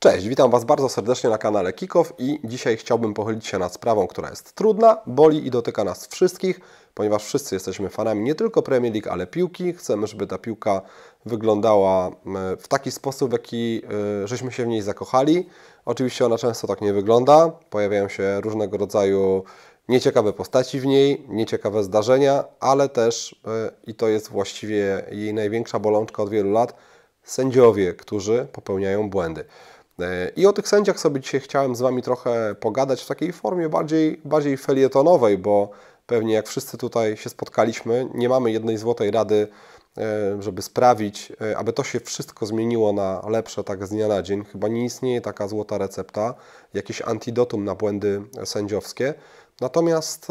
Cześć, witam Was bardzo serdecznie na kanale Kikow i dzisiaj chciałbym pochylić się nad sprawą, która jest trudna, boli i dotyka nas wszystkich, ponieważ wszyscy jesteśmy fanami nie tylko Premier League, ale piłki. Chcemy, żeby ta piłka wyglądała w taki sposób, w jaki y, żeśmy się w niej zakochali. Oczywiście ona często tak nie wygląda. Pojawiają się różnego rodzaju nieciekawe postaci w niej, nieciekawe zdarzenia, ale też, y, i to jest właściwie jej największa bolączka od wielu lat, sędziowie, którzy popełniają błędy. E, I o tych sędziach sobie dzisiaj chciałem z Wami trochę pogadać w takiej formie bardziej, bardziej felietonowej, bo pewnie jak wszyscy tutaj się spotkaliśmy, nie mamy jednej złotej rady, e, żeby sprawić, e, aby to się wszystko zmieniło na lepsze tak z dnia na dzień. Chyba nie istnieje taka złota recepta, jakieś antidotum na błędy sędziowskie. Natomiast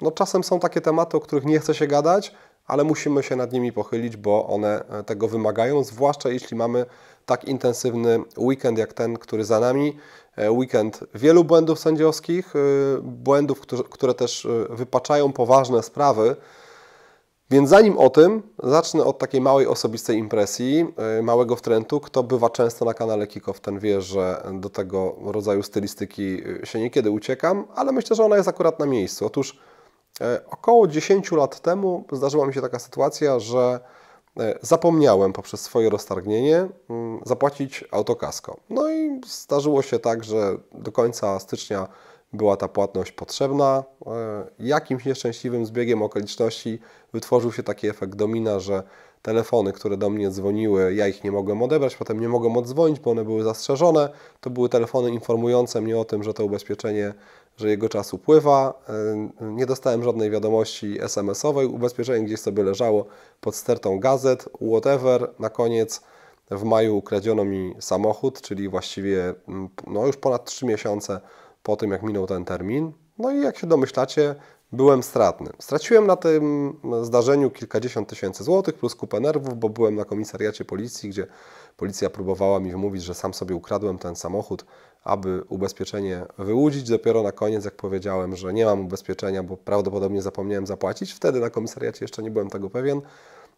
no, czasem są takie tematy, o których nie chce się gadać, ale musimy się nad nimi pochylić, bo one e, tego wymagają, zwłaszcza jeśli mamy tak intensywny weekend jak ten, który za nami. E, weekend wielu błędów sędziowskich, e, błędów, które też wypaczają poważne sprawy. Więc zanim o tym, zacznę od takiej małej osobistej impresji, małego wtrętu. Kto bywa często na kanale Kikow, ten wie, że do tego rodzaju stylistyki się niekiedy uciekam, ale myślę, że ona jest akurat na miejscu. Otóż E, około 10 lat temu zdarzyła mi się taka sytuacja, że e, zapomniałem poprzez swoje roztargnienie mm, zapłacić autokasko. No i zdarzyło się tak, że do końca stycznia była ta płatność potrzebna. E, jakimś nieszczęśliwym zbiegiem okoliczności wytworzył się taki efekt domina, że telefony, które do mnie dzwoniły, ja ich nie mogłem odebrać, potem nie mogłem odzwonić, bo one były zastrzeżone. To były telefony informujące mnie o tym, że to ubezpieczenie że jego czas upływa. E, nie dostałem żadnej wiadomości SMS-owej, ubezpieczenie gdzieś sobie leżało pod stertą gazet, whatever. Na koniec w maju ukradziono mi samochód, czyli właściwie mm, no, już ponad 3 miesiące po tym, jak minął ten termin. No i jak się domyślacie, byłem stratny. Straciłem na tym zdarzeniu kilkadziesiąt tysięcy złotych plus kupę nerwów, bo byłem na komisariacie policji, gdzie policja próbowała mi wmówić, że sam sobie ukradłem ten samochód aby ubezpieczenie wyłudzić. Dopiero na koniec, jak powiedziałem, że nie mam ubezpieczenia, bo prawdopodobnie zapomniałem zapłacić, wtedy na komisariacie jeszcze nie byłem tego pewien,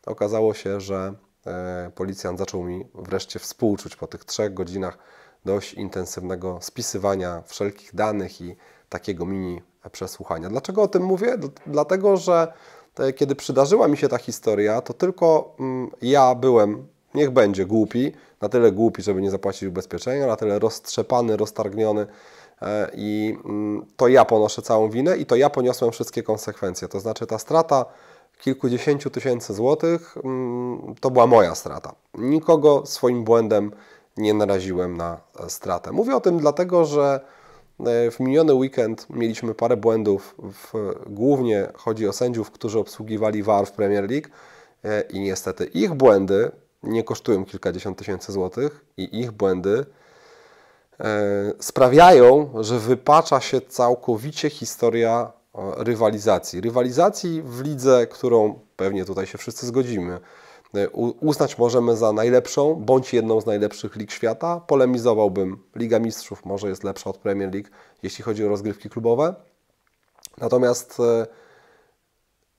okazało się, że e, policjant zaczął mi wreszcie współczuć po tych trzech godzinach dość intensywnego spisywania wszelkich danych i takiego mini przesłuchania. Dlaczego o tym mówię? Dlatego, że e, kiedy przydarzyła mi się ta historia, to tylko mm, ja byłem, niech będzie głupi, na tyle głupi, żeby nie zapłacić ubezpieczenia, na tyle roztrzepany, roztargniony e, i mm, to ja ponoszę całą winę i to ja poniosłem wszystkie konsekwencje. To znaczy ta strata kilkudziesięciu tysięcy złotych mm, to była moja strata. Nikogo swoim błędem nie naraziłem na e, stratę. Mówię o tym dlatego, że e, w miniony weekend mieliśmy parę błędów. W, głównie chodzi o sędziów, którzy obsługiwali VAR w Premier League i niestety ich błędy nie kosztują kilkadziesiąt tysięcy złotych i ich błędy e, sprawiają, że wypacza się całkowicie historia e, rywalizacji. Rywalizacji w lidze, którą pewnie tutaj się wszyscy zgodzimy, e, uznać możemy za najlepszą, bądź jedną z najlepszych lig świata. Polemizowałbym, Liga Mistrzów może jest lepsza od Premier League, jeśli chodzi o rozgrywki klubowe. Natomiast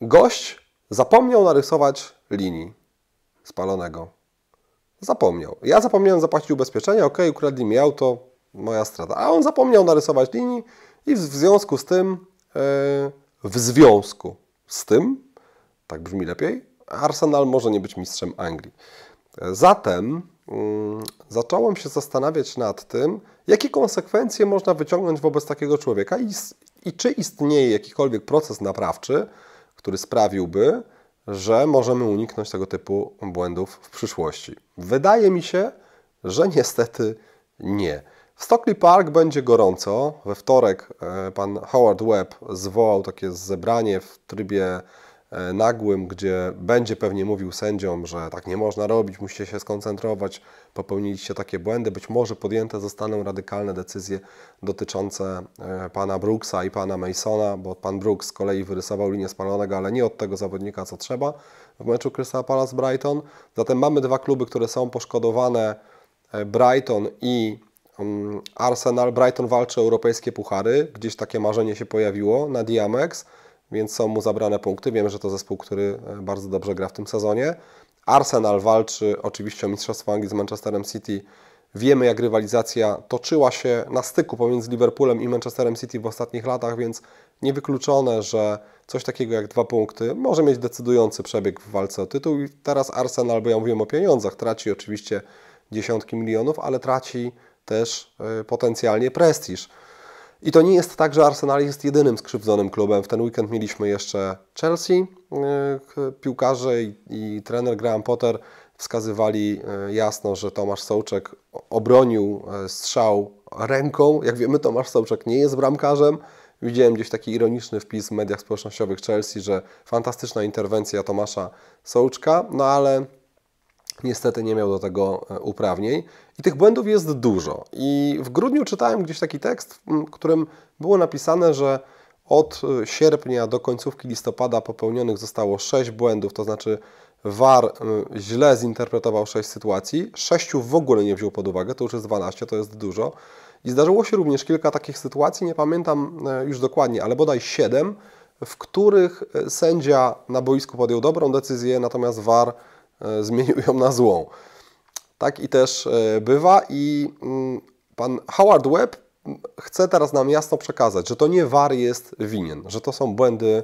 gość zapomniał narysować linii spalonego. Zapomniał. Ja zapomniałem zapłacić ubezpieczenia, ok, ukradli mi auto, moja strata. A on zapomniał narysować linii i w związku z tym, e, w związku z tym, tak brzmi lepiej, Arsenal może nie być mistrzem Anglii. Zatem mm, zacząłem się zastanawiać nad tym, jakie konsekwencje można wyciągnąć wobec takiego człowieka i, i czy istnieje jakikolwiek proces naprawczy, który sprawiłby, że możemy uniknąć tego typu błędów w przyszłości. Wydaje mi się, że niestety nie. W Stockley Park będzie gorąco. We wtorek e, pan Howard Webb zwołał takie zebranie w trybie E, nagłym, gdzie będzie pewnie mówił sędziom, że tak nie można robić, musicie się skoncentrować, popełniliście takie błędy. Być może podjęte zostaną radykalne decyzje dotyczące e, pana Brooksa i pana Masona, bo pan Brooks z kolei wyrysował linię spalonego, ale nie od tego zawodnika, co trzeba w meczu Crystal Palace Brighton. Zatem mamy dwa kluby, które są poszkodowane, e, Brighton i mm, Arsenal. Brighton walczy o europejskie puchary, gdzieś takie marzenie się pojawiło na Diamex więc są mu zabrane punkty. Wiemy, że to zespół, który e, bardzo dobrze gra w tym sezonie. Arsenal walczy oczywiście o Mistrzostwo Anglii z Manchesterem City. Wiemy, jak rywalizacja toczyła się na styku pomiędzy Liverpoolem i Manchesterem City w ostatnich latach, więc niewykluczone, że coś takiego jak dwa punkty może mieć decydujący przebieg w walce o tytuł. I teraz Arsenal, bo ja mówiłem o pieniądzach, traci oczywiście dziesiątki milionów, ale traci też e, potencjalnie prestiż. I to nie jest tak, że Arsenal jest jedynym skrzywdzonym klubem. W ten weekend mieliśmy jeszcze Chelsea. Y, piłkarze i, i trener Graham Potter wskazywali y, jasno, że Tomasz Sołczek obronił e, strzał ręką. Jak wiemy, Tomasz Sołczek nie jest bramkarzem. Widziałem gdzieś taki ironiczny wpis w mediach społecznościowych Chelsea, że fantastyczna interwencja Tomasza Sołczka, no ale niestety nie miał do tego e, uprawnień. I tych błędów jest dużo. I w grudniu czytałem gdzieś taki tekst, w którym było napisane, że od e, sierpnia do końcówki listopada popełnionych zostało 6 błędów, to znaczy VAR źle zinterpretował 6 sytuacji, 6 w ogóle nie wziął pod uwagę, to już jest 12, to jest dużo. I zdarzyło się również kilka takich sytuacji, nie pamiętam e, już dokładnie, ale bodaj 7, w których sędzia na boisku podjął dobrą decyzję, natomiast VAR E, zmienił ją na złą. Tak i też e, bywa i mm, pan Howard Webb chce teraz nam jasno przekazać, że to nie war jest winien, że to są błędy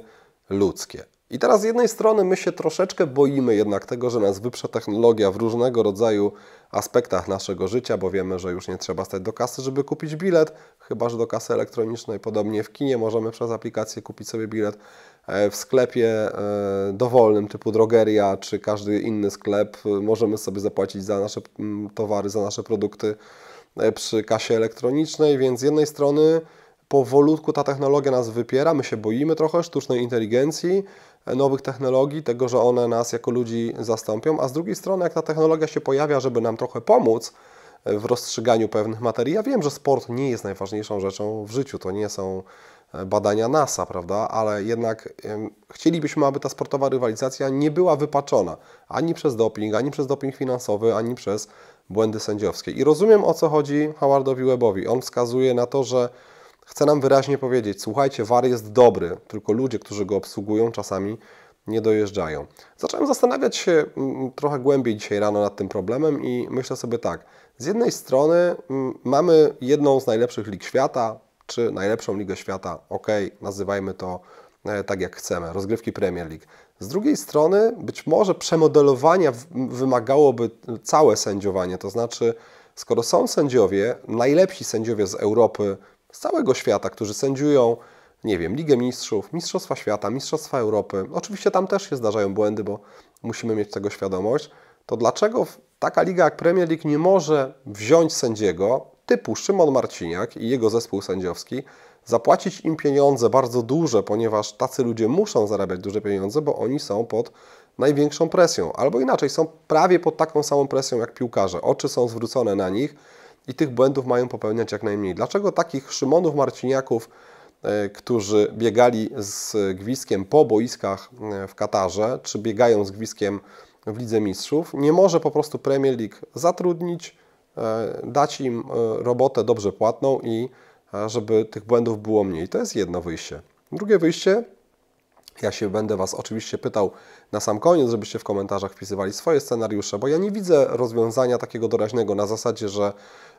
ludzkie. I teraz z jednej strony my się troszeczkę boimy jednak tego, że nas wyprze technologia w różnego rodzaju aspektach naszego życia, bo wiemy, że już nie trzeba stać do kasy, żeby kupić bilet, chyba że do kasy elektronicznej, podobnie w kinie możemy przez aplikację kupić sobie bilet. E, w sklepie e, dowolnym typu drogeria czy każdy inny sklep e, możemy sobie zapłacić za nasze towary, za nasze produkty przy kasie elektronicznej, więc z jednej strony powolutku ta technologia nas wypiera, my się boimy trochę sztucznej inteligencji, nowych technologii, tego, że one nas jako ludzi zastąpią, a z drugiej strony jak ta technologia się pojawia, żeby nam trochę pomóc, w rozstrzyganiu pewnych materii. Ja wiem, że sport nie jest najważniejszą rzeczą w życiu, to nie są e, badania NASA, prawda? Ale jednak chcielibyśmy, aby ta sportowa rywalizacja nie była wypaczona ani przez doping, ani przez doping finansowy, ani przez błędy sędziowskie. I rozumiem o co chodzi Howardowi Webowi. On wskazuje na to, że chce nam wyraźnie powiedzieć: słuchajcie, war jest dobry, tylko ludzie, którzy go obsługują, czasami nie dojeżdżają. Zacząłem zastanawiać się mm, mm, trochę głębiej dzisiaj rano nad tym problemem i myślę sobie tak. Z jednej strony mm, mamy jedną z najlepszych lig świata, czy najlepszą ligę świata, ok, nazywajmy to e, tak jak chcemy, rozgrywki Premier League. Z drugiej strony być może przemodelowania wymagałoby całe sędziowanie, to znaczy skoro są sędziowie, najlepsi sędziowie z Europy, z całego świata, którzy sędziują nie wiem, Ligę Mistrzów, Mistrzostwa Świata, Mistrzostwa Europy. Oczywiście tam też się zdarzają błędy, bo musimy mieć tego świadomość. To dlaczego taka liga jak Premier League nie może wziąć sędziego typu Szymon Marciniak i jego zespół sędziowski, zapłacić im pieniądze bardzo duże, ponieważ tacy ludzie muszą zarabiać duże pieniądze, bo oni są pod największą presją. Albo inaczej, są prawie pod taką samą presją jak piłkarze. Oczy są zwrócone na nich i tych błędów mają popełniać jak najmniej. Dlaczego takich Szymonów Marciniaków E, którzy biegali z gwizdkiem po boiskach e, w Katarze, czy biegają z gwizdkiem w Lidze Mistrzów, nie może po prostu Premier League zatrudnić, e, dać im robotę dobrze płatną i żeby tych błędów było mniej. To jest jedno wyjście. Drugie wyjście ja się będę Was oczywiście pytał na sam koniec, żebyście w komentarzach wpisywali swoje scenariusze, bo ja nie widzę rozwiązania takiego doraźnego na zasadzie, że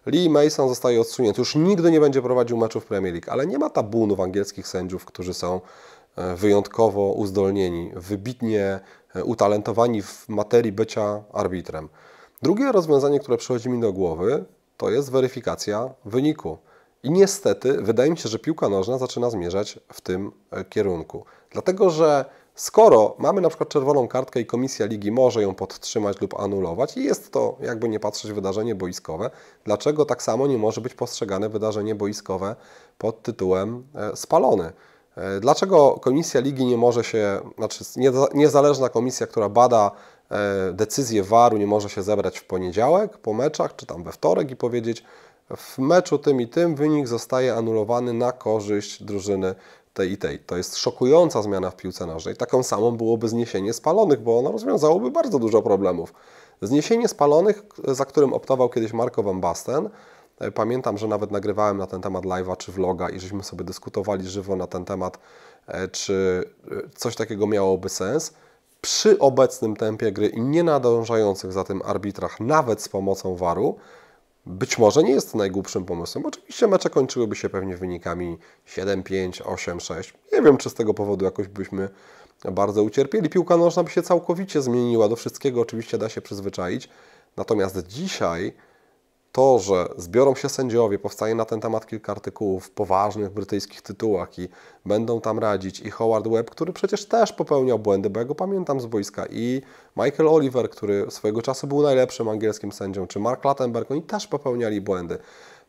Lee Mason zostaje odsunięty, już nigdy nie będzie prowadził meczów Premier League, ale nie ma tabunów angielskich sędziów, którzy są e, wyjątkowo uzdolnieni, wybitnie e, utalentowani w materii bycia arbitrem. Drugie rozwiązanie, które przychodzi mi do głowy, to jest weryfikacja wyniku. I niestety wydaje mi się, że piłka nożna zaczyna zmierzać w tym e, kierunku. Dlatego, że skoro mamy na przykład czerwoną kartkę i komisja ligi może ją podtrzymać lub anulować i jest to, jakby nie patrzeć, wydarzenie boiskowe, dlaczego tak samo nie może być postrzegane wydarzenie boiskowe pod tytułem e, spalony? E, dlaczego komisja ligi nie może się, znaczy niezależna komisja, która bada e, decyzję VAR-u, nie może się zebrać w poniedziałek po meczach, czy tam we wtorek i powiedzieć, w meczu tym i tym wynik zostaje anulowany na korzyść drużyny tej i tej. To jest szokująca zmiana w piłce nożnej. Taką samą byłoby zniesienie spalonych, bo ono rozwiązałoby bardzo dużo problemów. Zniesienie spalonych, za którym optował kiedyś Marko Van Basten, e, Pamiętam, że nawet nagrywałem na ten temat live'a czy vloga i żeśmy sobie dyskutowali żywo na ten temat, e, czy e, coś takiego miałoby sens. Przy obecnym tempie gry i nie nadążających za tym arbitrach, nawet z pomocą waru, być może nie jest to najgłupszym pomysłem. Oczywiście mecze kończyłyby się pewnie wynikami 7-5, 8-6. Nie wiem, czy z tego powodu jakoś byśmy bardzo ucierpieli. Piłka nożna by się całkowicie zmieniła. Do wszystkiego oczywiście da się przyzwyczaić. Natomiast dzisiaj to, że zbiorą się sędziowie, powstaje na ten temat kilka artykułów w poważnych brytyjskich tytułach i będą tam radzić i Howard Webb, który przecież też popełniał błędy, bo ja go pamiętam z boiska, i Michael Oliver, który swojego czasu był najlepszym angielskim sędzią, czy Mark Lattenberg, oni też popełniali błędy.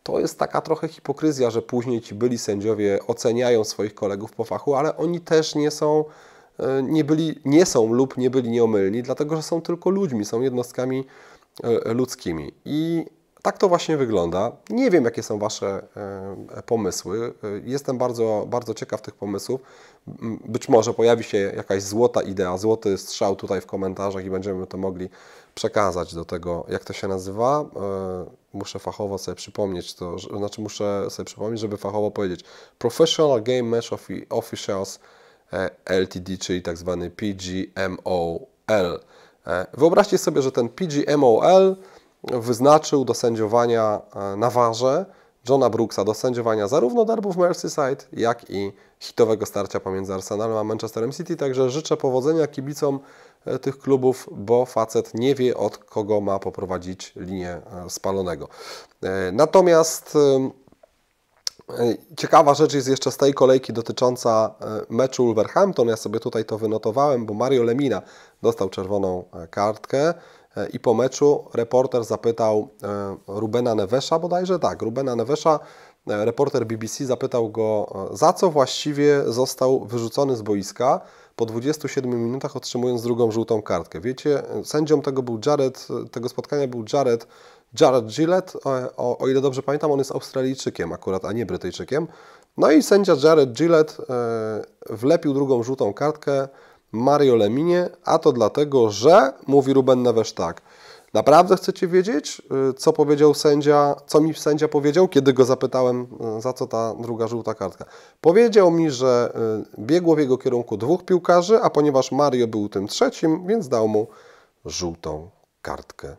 To jest taka trochę hipokryzja, że później ci byli sędziowie oceniają swoich kolegów po fachu, ale oni też nie są e, nie, byli, nie są lub nie byli nieomylni, dlatego że są tylko ludźmi, są jednostkami e, ludzkimi. I tak to właśnie wygląda. Nie wiem, jakie są Wasze e, pomysły. E, jestem bardzo, bardzo ciekaw tych pomysłów. Być może pojawi się jakaś złota idea, złoty strzał tutaj w komentarzach i będziemy to mogli przekazać do tego, jak to się nazywa. E, muszę fachowo sobie przypomnieć to, znaczy muszę sobie przypomnieć, żeby fachowo powiedzieć Professional Game Match Officials LTD, czyli tak zwany PGMOL. Wyobraźcie sobie, że ten PGMOL wyznaczył do sędziowania e, na warze Johna Brooksa do sędziowania zarówno darbów Merseyside, jak i hitowego starcia pomiędzy Arsenalem a Manchesterem City. Także życzę powodzenia kibicom e, tych klubów, bo facet nie wie od kogo ma poprowadzić linię e, spalonego. Natomiast ciekawa rzecz jest jeszcze z tej kolejki dotycząca meczu Wolverhampton. Ja sobie tutaj to wynotowałem, bo Mario Lemina dostał czerwoną kartkę. E, i po meczu reporter zapytał e, Rubena Nevesza, bodajże tak, Rubena Nevesha, e, reporter BBC zapytał go, za co właściwie został wyrzucony z boiska po 27 minutach otrzymując drugą żółtą kartkę. Wiecie, sędzią tego był Jared, tego spotkania był Jared, Jared Gillett, o, o ile dobrze pamiętam, on jest Australijczykiem akurat, a nie Brytyjczykiem. No i sędzia Jared Gillett wlepił drugą żółtą kartkę Mario Leminie, a to dlatego, że mówi Ruben Neves tak. Naprawdę chcecie wiedzieć, y, co powiedział sędzia, co mi sędzia powiedział, kiedy go zapytałem, y, za co ta druga żółta kartka? Powiedział mi, że y, biegło w jego kierunku dwóch piłkarzy, a ponieważ Mario był tym trzecim, więc dał mu żółtą kartkę.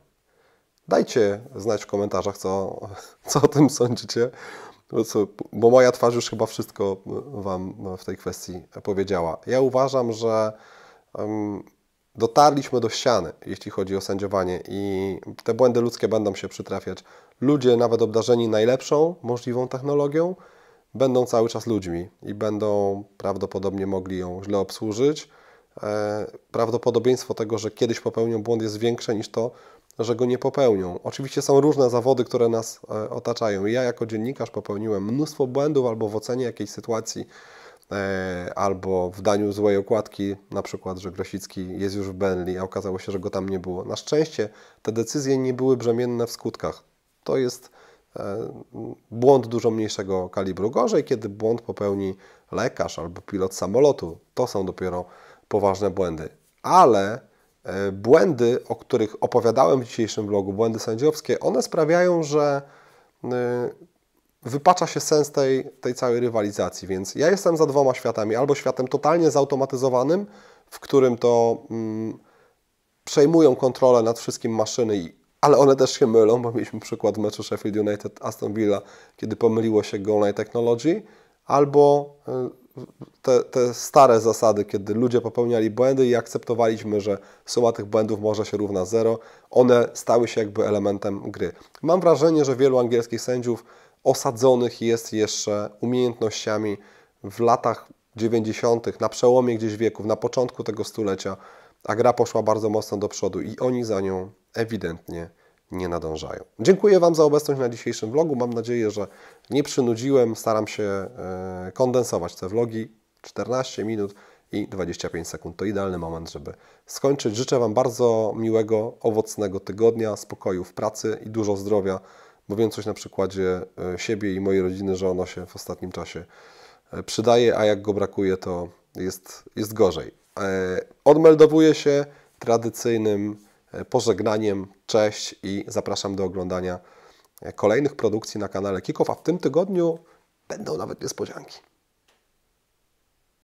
Dajcie znać w komentarzach, co, co o tym sądzicie bo moja twarz już chyba wszystko e, Wam e, w tej kwestii powiedziała. Ja uważam, że dotarliśmy do ściany, jeśli chodzi o sędziowanie i te błędy ludzkie będą się przytrafiać. Ludzie, nawet obdarzeni najlepszą możliwą technologią, będą cały czas ludźmi i będą prawdopodobnie mogli ją źle obsłużyć. E, prawdopodobieństwo tego, że kiedyś popełnią błąd jest większe niż to, że go nie popełnią. Oczywiście są różne zawody, które nas e, otaczają. Ja jako dziennikarz popełniłem mnóstwo błędów albo w ocenie jakiejś sytuacji, e, albo w daniu złej okładki, na przykład, że Grosicki jest już w Benli, a okazało się, że go tam nie było. Na szczęście te decyzje nie były brzemienne w skutkach. To jest e, błąd dużo mniejszego kalibru. Gorzej, kiedy błąd popełni lekarz albo pilot samolotu. To są dopiero poważne błędy. Ale E, błędy, o których opowiadałem w dzisiejszym vlogu, błędy sędziowskie, one sprawiają, że e, wypacza się sens tej, tej całej rywalizacji. Więc ja jestem za dwoma światami. Albo światem totalnie zautomatyzowanym, w którym to mm, przejmują kontrolę nad wszystkim maszyny, ale one też się mylą, bo mieliśmy przykład meczu Sheffield United-Aston Villa, kiedy pomyliło się Goal Line Technology, albo e, te, te, stare zasady, kiedy ludzie popełniali błędy i akceptowaliśmy, że suma tych błędów może się równa zero, one stały się jakby elementem gry. Mam wrażenie, że wielu angielskich sędziów osadzonych jest jeszcze umiejętnościami w latach 90., na przełomie gdzieś wieków, na początku tego stulecia, a gra poszła bardzo mocno do przodu i oni za nią ewidentnie nie nadążają. Dziękuję Wam za obecność na dzisiejszym vlogu. Mam nadzieję, że nie przynudziłem. Staram się e, kondensować te vlogi. 14 minut i 25 sekund to idealny moment, żeby skończyć. Życzę Wam bardzo miłego, owocnego tygodnia, spokoju w pracy i dużo zdrowia. Mówię coś na przykładzie e, siebie i mojej rodziny, że ono się w ostatnim czasie e, przydaje, a jak go brakuje, to jest, jest gorzej. Odmeldowuję się tradycyjnym E, pożegnaniem, cześć i zapraszam do oglądania e, kolejnych produkcji na kanale Kikow, a w tym tygodniu będą nawet niespodzianki.